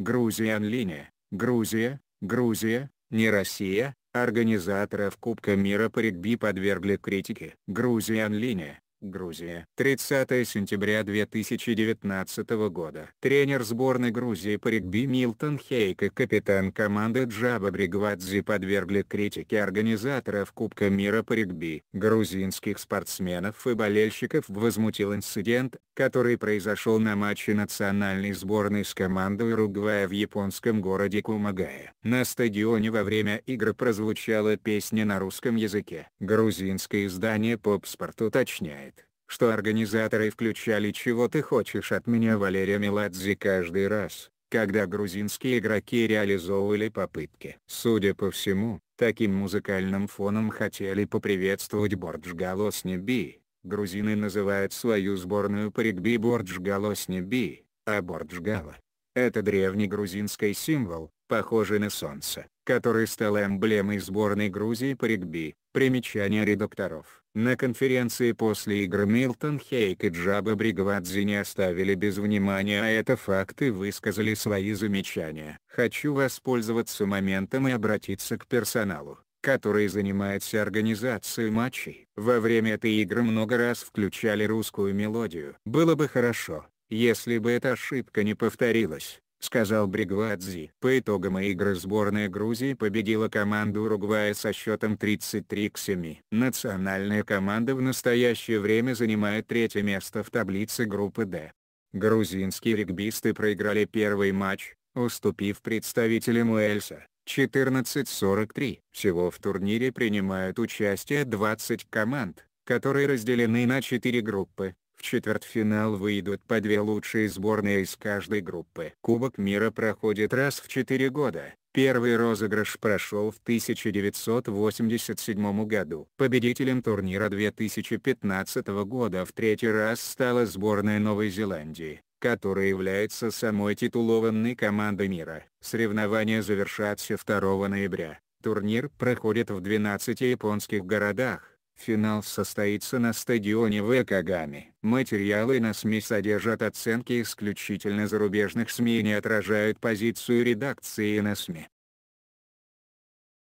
Грузия Анлине, Грузия, Грузия, не Россия, организаторов Кубка мира по регби подвергли критике. Грузия Анлине, Грузия. 30 сентября 2019 года. Тренер сборной Грузии по регби Милтон Хейк и капитан команды Джаба Бригвадзе подвергли критике организаторов Кубка мира по регби. Грузинских спортсменов и болельщиков возмутил инцидент, который произошел на матче национальной сборной с командой Уругвая в японском городе Кумагая. На стадионе во время игр прозвучала песня на русском языке. Грузинское издание «Попспорт» уточняет, что организаторы включали «Чего ты хочешь от меня Валерия Меладзе» каждый раз, когда грузинские игроки реализовывали попытки. Судя по всему, таким музыкальным фоном хотели поприветствовать Борджгалос Неби, Грузины называют свою сборную по регби Борджгало Би, а Борджгало – это древний грузинский символ, похожий на солнце, который стал эмблемой сборной Грузии по регби. Примечание редакторов. На конференции после игры Милтон Хейк и Джаба Бригвадзе не оставили без внимания а это факты высказали свои замечания. Хочу воспользоваться моментом и обратиться к персоналу который занимается организацией матчей. Во время этой игры много раз включали русскую мелодию. Было бы хорошо, если бы эта ошибка не повторилась. Сказал Бригвадзи. По итогам игры сборная Грузии победила команду Уругвая со счетом 33 к 7. Национальная команда в настоящее время занимает третье место в таблице группы D. Грузинские регбисты проиграли первый матч, уступив представителям Уэльса. 14.43. Всего в турнире принимают участие 20 команд, которые разделены на 4 группы. В четвертьфинал выйдут по две лучшие сборные из каждой группы. Кубок мира проходит раз в 4 года. Первый розыгрыш прошел в 1987 году. Победителем турнира 2015 года в третий раз стала сборная Новой Зеландии которая является самой титулованной командой мира. Соревнования завершатся 2 ноября. Турнир проходит в 12 японских городах. Финал состоится на стадионе в Экагаме. Материалы на СМИ содержат оценки исключительно зарубежных СМИ и не отражают позицию редакции на СМИ.